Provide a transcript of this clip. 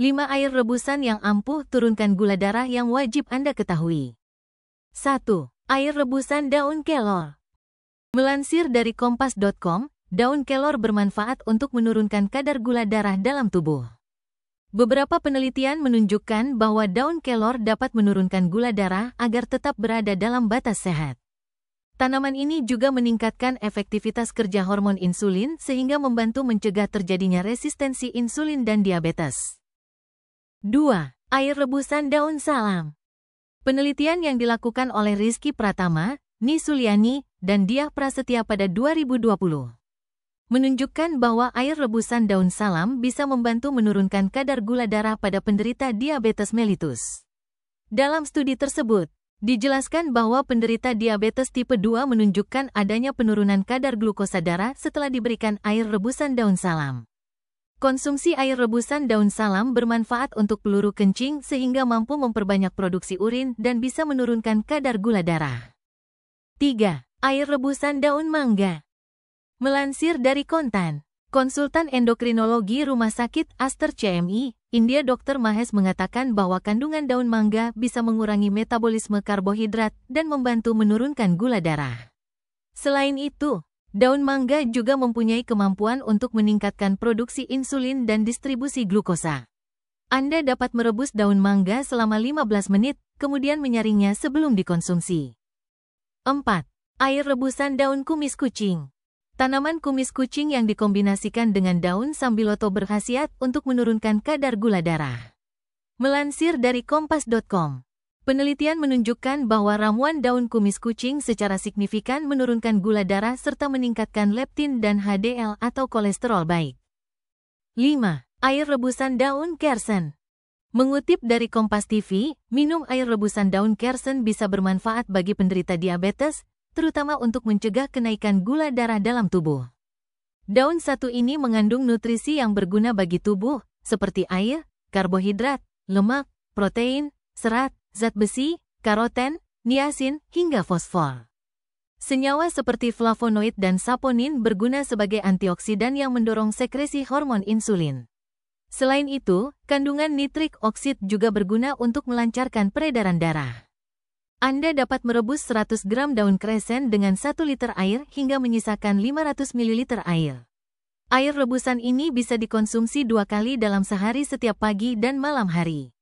5 air rebusan yang ampuh turunkan gula darah yang wajib Anda ketahui. 1. Air rebusan daun kelor. Melansir dari kompas.com, daun kelor bermanfaat untuk menurunkan kadar gula darah dalam tubuh. Beberapa penelitian menunjukkan bahwa daun kelor dapat menurunkan gula darah agar tetap berada dalam batas sehat. Tanaman ini juga meningkatkan efektivitas kerja hormon insulin sehingga membantu mencegah terjadinya resistensi insulin dan diabetes. 2. Air rebusan daun salam Penelitian yang dilakukan oleh Rizky Pratama, Nisulyani, dan Diah Prasetya pada 2020 menunjukkan bahwa air rebusan daun salam bisa membantu menurunkan kadar gula darah pada penderita diabetes mellitus. Dalam studi tersebut, dijelaskan bahwa penderita diabetes tipe 2 menunjukkan adanya penurunan kadar glukosa darah setelah diberikan air rebusan daun salam. Konsumsi air rebusan daun salam bermanfaat untuk peluru kencing sehingga mampu memperbanyak produksi urin dan bisa menurunkan kadar gula darah. 3. Air rebusan daun mangga. Melansir dari kontan, konsultan endokrinologi Rumah Sakit Aster CMI, India Dr. Mahes mengatakan bahwa kandungan daun mangga bisa mengurangi metabolisme karbohidrat dan membantu menurunkan gula darah. Selain itu, Daun mangga juga mempunyai kemampuan untuk meningkatkan produksi insulin dan distribusi glukosa. Anda dapat merebus daun mangga selama 15 menit, kemudian menyaringnya sebelum dikonsumsi. 4. Air rebusan daun kumis kucing. Tanaman kumis kucing yang dikombinasikan dengan daun sambiloto berkhasiat untuk menurunkan kadar gula darah. Melansir dari kompas.com Penelitian menunjukkan bahwa ramuan daun kumis kucing secara signifikan menurunkan gula darah serta meningkatkan leptin dan HDL atau kolesterol baik. 5. Air rebusan daun kersen Mengutip dari Kompas TV, minum air rebusan daun kersen bisa bermanfaat bagi penderita diabetes, terutama untuk mencegah kenaikan gula darah dalam tubuh. Daun satu ini mengandung nutrisi yang berguna bagi tubuh, seperti air, karbohidrat, lemak, protein, serat, zat besi, karoten, niacin, hingga fosfor. Senyawa seperti flavonoid dan saponin berguna sebagai antioksidan yang mendorong sekresi hormon insulin. Selain itu, kandungan nitrik oksid juga berguna untuk melancarkan peredaran darah. Anda dapat merebus 100 gram daun kresen dengan 1 liter air hingga menyisakan 500 ml air. Air rebusan ini bisa dikonsumsi dua kali dalam sehari setiap pagi dan malam hari.